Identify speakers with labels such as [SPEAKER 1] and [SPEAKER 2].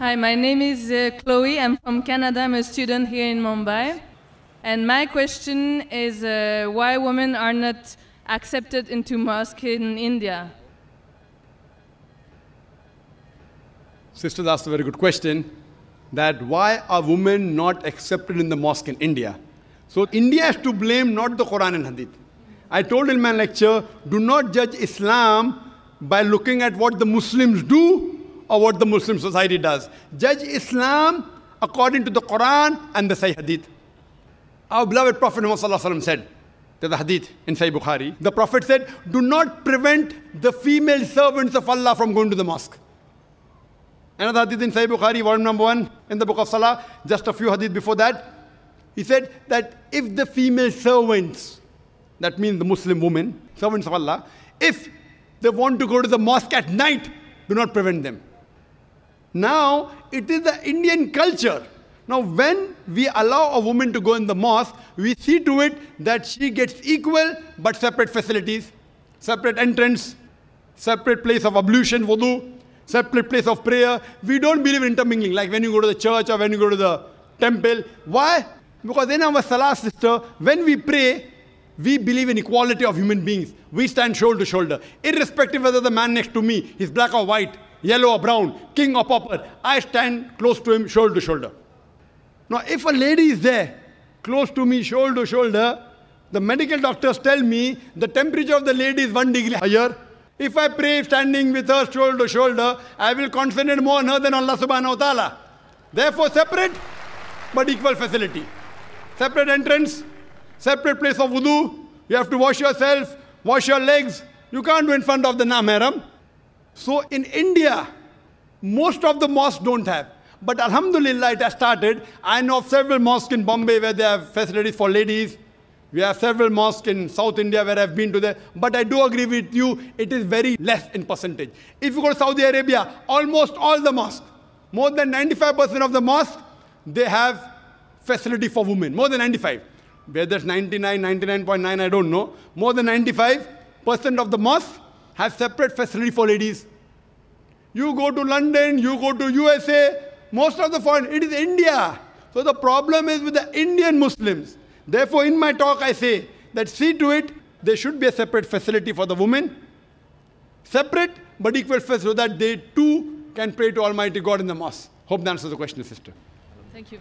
[SPEAKER 1] Hi, my name is uh, Chloe. I'm from Canada. I'm a student here in Mumbai. And my question is uh, why women are not accepted into mosque in India? Sister asked a very good question that why are women not accepted in the mosque in India? So India is to blame, not the Quran and Hadith. I told in my lecture, do not judge Islam by looking at what the Muslims do or what the Muslim society does. Judge Islam according to the Quran and the Sahih Hadith. Our beloved Prophet Muhammad said, there's a hadith in Sahih Bukhari. The Prophet said, Do not prevent the female servants of Allah from going to the mosque. Another hadith in Sahih Bukhari, volume number one, in the book of Salah, just a few hadith before that. He said that if the female servants, that means the Muslim women, servants of Allah, if they want to go to the mosque at night, do not prevent them. Now it is the Indian culture. Now when we allow a woman to go in the mosque, we see to it that she gets equal but separate facilities, separate entrance, separate place of ablution, wudu, separate place of prayer. We don't believe in intermingling, like when you go to the church or when you go to the temple. Why? Because in our Salah sister, when we pray, we believe in equality of human beings. We stand shoulder to shoulder, irrespective whether the man next to me is black or white, yellow or brown, king or pauper, I stand close to him, shoulder to shoulder. Now, if a lady is there, close to me, shoulder to shoulder, the medical doctors tell me the temperature of the lady is one degree higher. If I pray standing with her shoulder to shoulder, I will concentrate more on her than Allah subhanahu wa ta'ala. Therefore, separate but equal facility. Separate entrance, separate place of wudu. You have to wash yourself, wash your legs. You can't do in front of the namaram. So in India, most of the mosques don't have. But Alhamdulillah, it has started. I know of several mosques in Bombay where they have facilities for ladies. We have several mosques in South India where I've been to there. But I do agree with you, it is very less in percentage. If you go to Saudi Arabia, almost all the mosques, more than 95% of the mosques, they have facility for women, more than 95. Whether it's 99, 99.9, I don't know. More than 95% of the mosques have separate facility for ladies. You go to London, you go to USA, most of the foreign, it is India. So the problem is with the Indian Muslims. Therefore, in my talk, I say that see to it, there should be a separate facility for the women. Separate but equal facility so that they too can pray to Almighty God in the mosque. Hope that answers the question, sister. Thank you.